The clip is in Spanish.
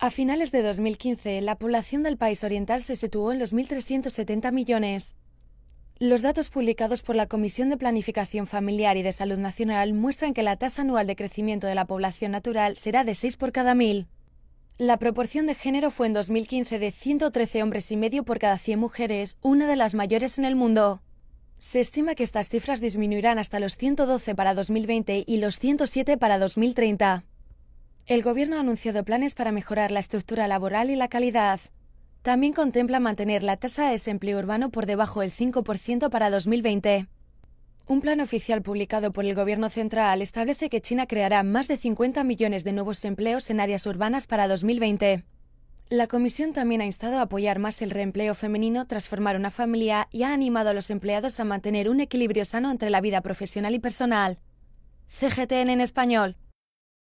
A finales de 2015, la población del país oriental se situó en los 1.370 millones. Los datos publicados por la Comisión de Planificación Familiar y de Salud Nacional muestran que la tasa anual de crecimiento de la población natural será de 6 por cada 1.000. La proporción de género fue en 2015 de 113 hombres y medio por cada 100 mujeres, una de las mayores en el mundo. Se estima que estas cifras disminuirán hasta los 112 para 2020 y los 107 para 2030. El Gobierno ha anunciado planes para mejorar la estructura laboral y la calidad. También contempla mantener la tasa de desempleo urbano por debajo del 5% para 2020. Un plan oficial publicado por el Gobierno central establece que China creará más de 50 millones de nuevos empleos en áreas urbanas para 2020. La Comisión también ha instado a apoyar más el reempleo femenino transformar una familia y ha animado a los empleados a mantener un equilibrio sano entre la vida profesional y personal. CGTN en español.